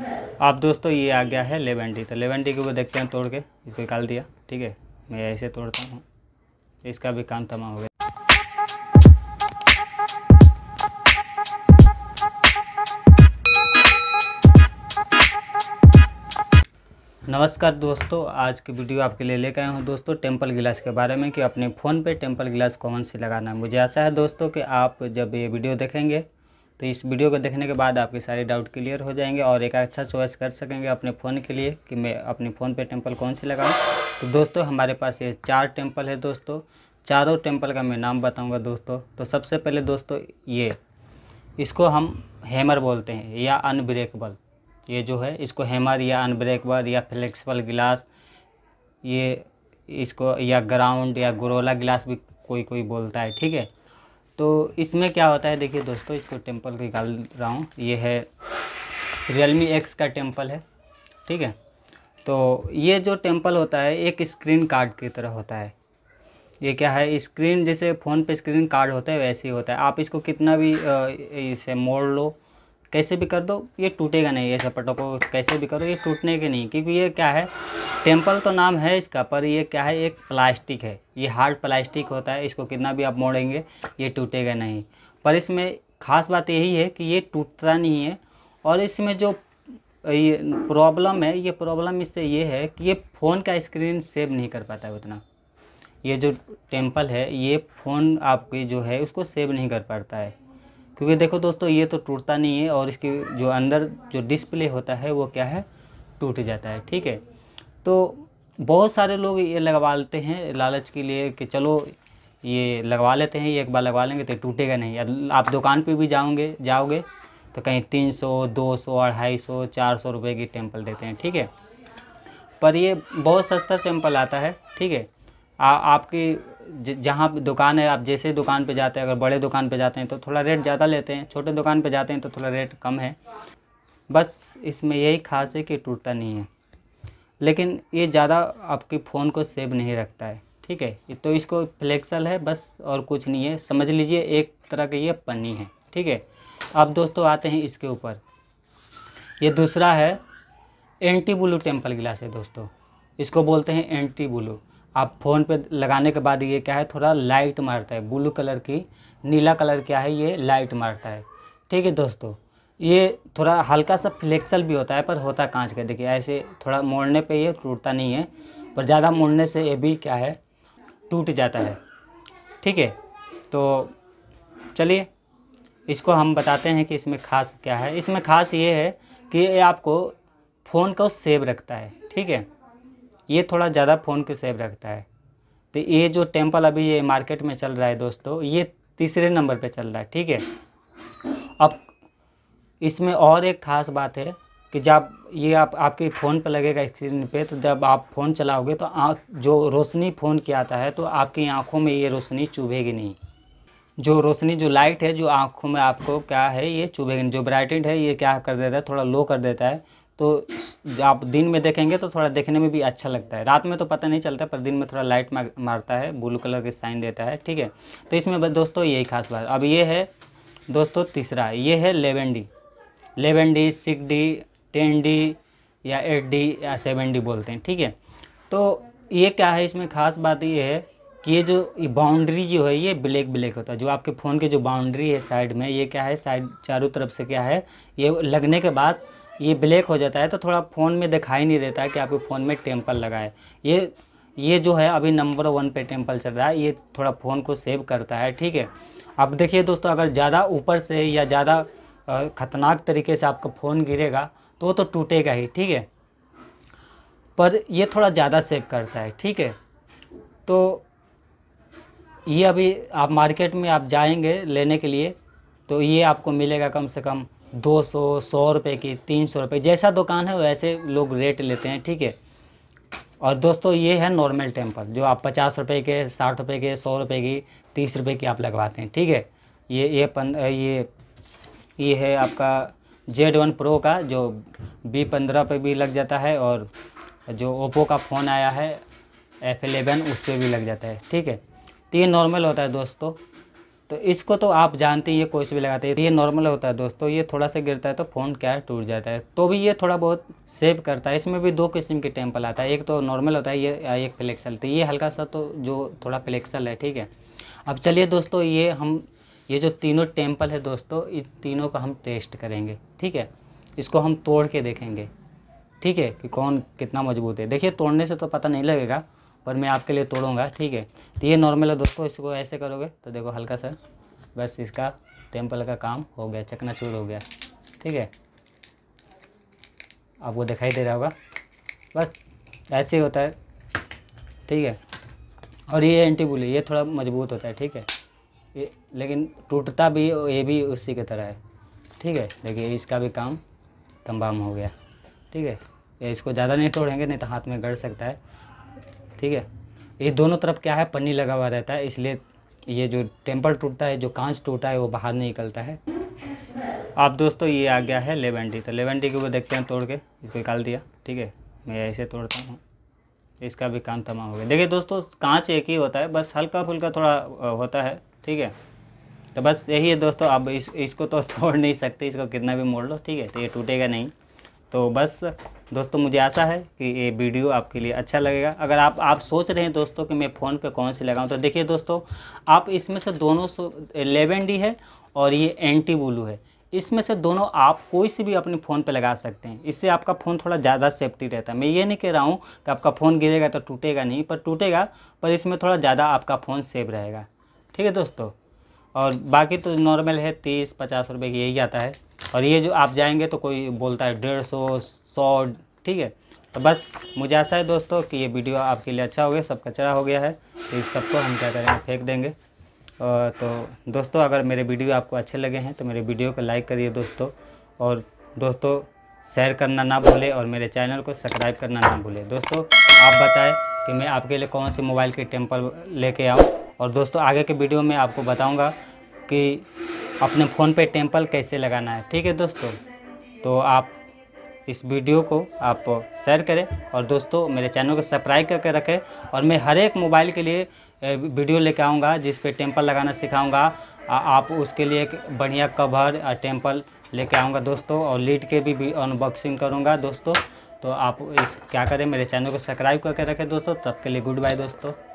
आप दोस्तों ये आ गया है लेवेंडी तो लेवेंटी को देखते हैं तोड़ के इसको निकाल दिया ठीक है मैं ऐसे तोड़ता हूँ इसका भी काम तमाम हो गया नमस्कार दोस्तों आज की वीडियो आपके लिए लेकर आया हूँ दोस्तों टेम्पल ग्लास के बारे में कि अपने फ़ोन पे टेम्पल ग्लास कौन से लगाना है मुझे आशा है दोस्तों कि आप जब ये वीडियो देखेंगे तो इस वीडियो को देखने के बाद आपके सारे डाउट क्लियर हो जाएंगे और एक अच्छा चॉइस कर सकेंगे अपने फ़ोन के लिए कि मैं अपने फ़ोन पे टेम्पल कौन से लगाऊं तो दोस्तों हमारे पास ये चार टेम्पल है दोस्तों चारों टेम्पल का मैं नाम बताऊंगा दोस्तों तो सबसे पहले दोस्तों ये इसको हम हैमर बोलते हैं या अनब्रेकबल ये जो है इसको हैमर या अनब्रेकबल या फ्लेक्सीबल गिलास ये इसको या ग्राउंड या गोरोला गिलास भी कोई कोई बोलता है ठीक है तो इसमें क्या होता है देखिए दोस्तों इसको टेम्पल निकाल रहा हूँ ये है रियलमी एक्स का टेम्पल है ठीक है तो ये जो टेम्पल होता है एक स्क्रीन कार्ड की तरह होता है ये क्या है स्क्रीन जैसे फ़ोन पे स्क्रीन कार्ड होता है वैसे ही होता है आप इसको कितना भी इसे मोड़ लो कैसे भी कर दो ये टूटेगा नहीं ऐसे पटों को कैसे भी करो ये टूटने के नहीं क्योंकि ये क्या है टेम्पल तो नाम है इसका पर ये क्या है एक प्लास्टिक है ये हार्ड प्लास्टिक होता है इसको कितना भी आप मोड़ेंगे ये टूटेगा नहीं पर इसमें खास बात यही है कि ये टूटता नहीं है और इसमें जो ये प्रॉब्लम है ये प्रॉब्लम इससे ये है कि ये फ़ोन का स्क्रीन सेव नहीं कर पाता है उतना ये जो टेम्पल है ये फ़ोन आपकी जो है उसको सेव नहीं कर पाता है क्योंकि देखो दोस्तों ये तो टूटता नहीं है और इसके जो अंदर जो डिस्प्ले होता है वो क्या है टूट जाता है ठीक है तो बहुत सारे लोग ये लगवा लेते हैं लालच के लिए कि चलो ये लगवा लेते हैं ये एक बार लगवा लेंगे तो टूटेगा नहीं आप दुकान पे भी जाओगे जाओगे तो कहीं तीन सौ दो सौ अढ़ाई सौ चार सौ रुपये की टेम्पल देते हैं ठीक है पर ये बहुत सस्ता टेम्पल आता है ठीक है आपकी जहाँ दुकान है आप जैसे दुकान पे जाते हैं अगर बड़े दुकान पे जाते हैं तो थोड़ा रेट ज़्यादा लेते हैं छोटे दुकान पे जाते हैं तो थोड़ा रेट कम है बस इसमें यही खास है कि टूटता नहीं है लेकिन ये ज़्यादा आपके फ़ोन को सेव नहीं रखता है ठीक है तो इसको फ्लेक्सल है बस और कुछ नहीं है समझ लीजिए एक तरह का ये पन्नी है ठीक है अब दोस्तों आते हैं इसके ऊपर ये दूसरा है एंटी ब्लू टेम्पल गिलास है दोस्तों इसको बोलते हैं एंटी ब्लू आप फ़ोन पे लगाने के बाद ये क्या है थोड़ा लाइट मारता है ब्लू कलर की नीला कलर क्या है ये लाइट मारता है ठीक है दोस्तों ये थोड़ा हल्का सा फ्लेक्सल भी होता है पर होता कांच का देखिए ऐसे थोड़ा मोड़ने पे ये टूटता नहीं है पर ज़्यादा मोड़ने से ये भी क्या है टूट जाता है ठीक है तो चलिए इसको हम बताते हैं कि इसमें ख़ास क्या है इसमें ख़ास ये है कि ये आपको फ़ोन को सेव रखता है ठीक है ये थोड़ा ज़्यादा फ़ोन को सेब रखता है तो ये जो टेम्पल अभी ये मार्केट में चल रहा है दोस्तों ये तीसरे नंबर पे चल रहा है ठीक है अब इसमें और एक ख़ास बात है कि जब ये आप आपके फ़ोन पर लगेगा स्क्रीन पे तो जब आप फ़ोन चलाओगे तो आ जो रोशनी फ़ोन की आता है तो आपकी आँखों में ये रोशनी चुभेगी नहीं जो रोशनी जो लाइट है जो आँखों में आपको क्या है ये चुभेगी नहीं जो ब्राइटेंट है ये क्या कर देता है थोड़ा लो कर देता है तो आप दिन में देखेंगे तो थोड़ा देखने में भी अच्छा लगता है रात में तो पता नहीं चलता पर दिन में थोड़ा लाइट मारता है ब्लू कलर के साइन देता है ठीक है तो इसमें दोस्तों यही खास बात अब ये है दोस्तों तीसरा ये है eleven D eleven D six D ten D या एट डी या सेवन डी बोलते हैं ठीक है तो ये क्या है इसमें खास बात ये है कि ये जो बाउंड्री जो है ये ब्लैक ब्लैक होता है जो आपके फ़ोन के जो बाउंड्री है साइड में ये क्या है साइड चारों तरफ से क्या है ये लगने के बाद ये ब्लैक हो जाता है तो थोड़ा फ़ोन में दिखाई नहीं देता है कि आपके फ़ोन में टेम्पल लगा है ये ये जो है अभी नंबर वन पे टेम्पल चल रहा है ये थोड़ा फ़ोन को सेव करता है ठीक है अब देखिए दोस्तों अगर ज़्यादा ऊपर से या ज़्यादा ख़तरनाक तरीके से आपका फ़ोन गिरेगा तो वो तो टूटेगा ही ठीक है पर ये थोड़ा ज़्यादा सेव करता है ठीक है तो ये अभी आप मार्केट में आप जाएंगे लेने के लिए तो ये आपको मिलेगा कम से कम दो सौ सौ रुपये की तीन सौ रुपये जैसा दुकान है वैसे लोग रेट लेते हैं ठीक है और दोस्तों ये है नॉर्मल टेम्पल जो आप पचास रुपये के साठ रुपये के सौ रुपये की तीस रुपये की आप लगवाते हैं ठीक है ये ये पन ये ये है आपका जेड वन प्रो का जो बी पंद्रह पे भी लग जाता है और जो ओप्पो का फ़ोन आया है एफ एलेवन उस पर भी लग जाता है ठीक है तो ये नॉर्मल होता है दोस्तों तो इसको तो आप जानते हैं ये कोई भी लगाते हैं तो ये नॉर्मल होता है दोस्तों ये थोड़ा सा गिरता है तो फ़ोन क्या टूट जाता है तो भी ये थोड़ा बहुत सेव करता है इसमें भी दो किस्म के टेम्पल आता है एक तो नॉर्मल होता है ये एक फ्लेक्सल तो ये हल्का सा तो जो थोड़ा फ्लेक्सल है ठीक है अब चलिए दोस्तों ये हम ये जो तीनों टेम्पल है दोस्तों इन तीनों का हम टेस्ट करेंगे ठीक है इसको हम तोड़ के देखेंगे ठीक है कि कौन कितना मजबूत है देखिए तोड़ने से तो पता नहीं लगेगा और मैं आपके लिए तोड़ूँगा ठीक है तो ये नॉर्मल है दोस्तों इसको ऐसे करोगे तो देखो हल्का सा बस इसका टेम्पल का काम हो गया चकनाचूर हो गया ठीक है आपको दिखाई दे रहा होगा बस ऐसे ही होता है ठीक है और ये एंटी बुली ये थोड़ा मजबूत होता है ठीक है ये लेकिन टूटता भी ये भी उसी की तरह है ठीक है देखिए इसका भी काम तमाम हो गया ठीक है इसको ज़्यादा नहीं तोड़ेंगे नहीं तो हाथ में गड़ सकता है ठीक है ये दोनों तरफ क्या है पन्नी लगा हुआ रहता है इसलिए ये जो टेम्पल टूटता है जो कांच टूटा है वो बाहर नहीं निकलता है आप दोस्तों ये आ गया है लेवेंटी तो लेवेंटी को देखते हैं तोड़ के इसको निकाल दिया ठीक है मैं ऐसे तोड़ता हूँ इसका भी काम तमाम हो गया देखिए दोस्तों कांच एक ही होता है बस हल्का फुल्का थोड़ा होता है ठीक है तो बस यही है दोस्तों अब इस इसको तो तोड़ नहीं सकते इसको कितना भी मोड़ लो ठीक है तो ये टूटेगा नहीं तो बस दोस्तों मुझे आशा है कि ये वीडियो आपके लिए अच्छा लगेगा अगर आप आप सोच रहे हैं दोस्तों कि मैं फ़ोन पे कौन से लगाऊं तो देखिए दोस्तों आप इसमें से दोनों सो एलेवन डी है और ये एंटी ब्लू है इसमें से दोनों आप कोई से भी अपने फ़ोन पे लगा सकते हैं इससे आपका फ़ोन थोड़ा ज़्यादा सेफ्टी रहता है मैं ये नहीं कह रहा हूँ कि आपका फ़ोन गिरेगा तो टूटेगा नहीं पर टूटेगा पर इसमें थोड़ा ज़्यादा आपका फ़ोन सेफ रहेगा ठीक है दोस्तों और बाकी तो नॉर्मल है तीस पचास रुपये की यही आता है और ये जो आप जाएंगे तो कोई बोलता है डेढ़ सौ सौ ठीक है तो बस मुझे आशा है दोस्तों कि ये वीडियो आपके लिए अच्छा हो गया सब कचरा हो गया है तो इस सबको हम क्या करेंगे फेंक देंगे तो दोस्तों अगर मेरे वीडियो आपको अच्छे लगे हैं तो मेरे वीडियो को लाइक करिए दोस्तों और दोस्तों शेयर करना ना भूलें और मेरे चैनल को सब्सक्राइब करना ना भूलें दोस्तों आप बताएं कि मैं आपके लिए कौन से मोबाइल की टेम्पल लेके आऊँ और दोस्तों आगे के वीडियो में आपको बताऊँगा कि अपने फ़ोन पे टेम्पल कैसे लगाना है ठीक है दोस्तों तो आप इस वीडियो को आप शेयर करें और दोस्तों मेरे चैनल को सब्सक्राइब करके रखें और मैं हर एक मोबाइल के लिए वीडियो लेकर आऊँगा जिस पर टेम्पल लगाना सिखाऊँगा आप उसके लिए एक बढ़िया कवर टेम्पल लेके आऊँगा दोस्तों और लीड के भी अनबॉक्सिंग करूँगा दोस्तों तो आप इस क्या करें मेरे चैनल को सब्सक्राइब करके रखें दोस्तों तब के लिए गुड बाय दोस्तों